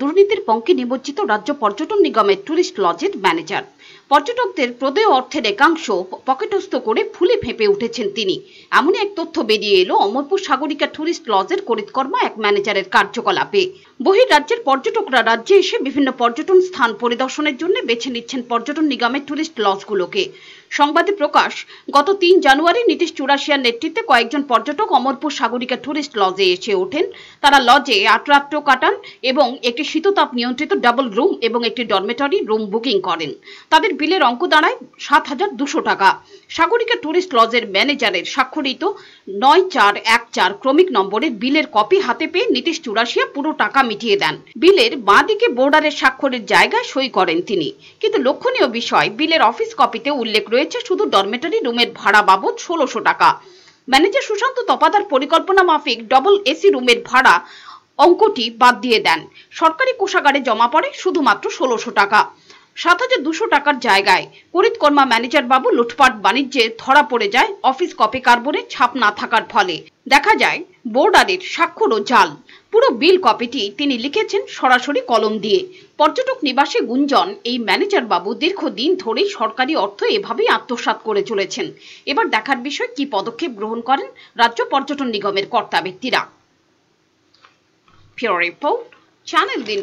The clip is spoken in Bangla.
দুর্নীতির পঙ্কে নিমজ্জিত রাজ্য পর্যটন নিগমের ট্যুরিস্ট লজের ম্যানেজার পর্যটকদের প্রদেয় অর্থের একাংশ পকেটস্থ করে ফুলে ফেঁপে উঠেছেন তিনি এমনই এক তথ্য বেরিয়ে এলো অমরপুর সাগরিকা ট্যুরিস্ট লজের করিতকর্মা এক ম্যানেজারের কার্যকলাপে বহিরাজ্যের পর্যটকরা রাজ্যে এসে বিভিন্ন পর্যটন স্থান পরিদর্শনের জন্য বেছে নিচ্ছেন পর্যটন নিগমের টুরিস্ট লজগুলোকে সংবাদে প্রকাশ গত তিন জানুয়ারি নীতিশ চুরাশিয়ার নেতৃত্বে কয়েকজন পর্যটক অমরপুর সাগরিকা ট্যুরিস্ট লজে এসে ওঠেন তারা লজে আটরাত্র কাটান এবং একটি একটি শীততাপ নিয়ন্ত্রিত ডাবল রুম এবং একটি ডরমেটরি রুম বুকিং করেন তাদের বিলের অঙ্ক দাঁড়ায় সাত হাজার দুশো টাকা সাগরিকা ট্যুরিস্ট লজের ম্যানেজারের স্বাক্ষরিত নয় চার এক চার ক্রমিক নম্বরের বিলের কপি হাতে পেয়ে নীতিশ চুরাশিয়া পুরো টাকা মিটিয়ে দেন বিলের বাঁ দিকে বোর্ডারের স্বাক্ষরের জায়গায় সই করেন তিনি কিন্তু লক্ষণীয় বিষয় বিলের অফিস কপিতে উল্লেখ রয়েছে শুধু ডরমেটরি রুমের ভাড়া বাবদ ষোলোশো টাকা ম্যানেজার সুশান্ত তপাদার পরিকল্পনা মাফিক ডবল এসি রুমের ভাড়া অঙ্কটি বাদ দিয়ে দেন সরকারি কোষাগারে জমা পড়ে শুধুমাত্র ষোলোশো টাকা সাত হাজার দুশো টাকার জায়গায় করিতকর্মা ম্যানেজার বাবু লুটপাট বাণিজ্যে ধরা পড়ে যায় অফিস কপি কার্বনে ছাপ না থাকার ফলে দেখা যায় বোর্ডারের স্বাক্ষর ও জাল পুরো বিল কপিটি তিনি লিখেছেন সরাসরি কলম দিয়ে পর্যটক নিবাসে গুঞ্জন এই ম্যানেজার বাবু দীর্ঘদিন ধরেই সরকারি অর্থ এভাবেই আত্মসাত করে চলেছেন এবার দেখার বিষয় কি পদক্ষেপ গ্রহণ করেন রাজ্য পর্যটন নিগমের কর্তা ব্যক্তিরা pure report channel din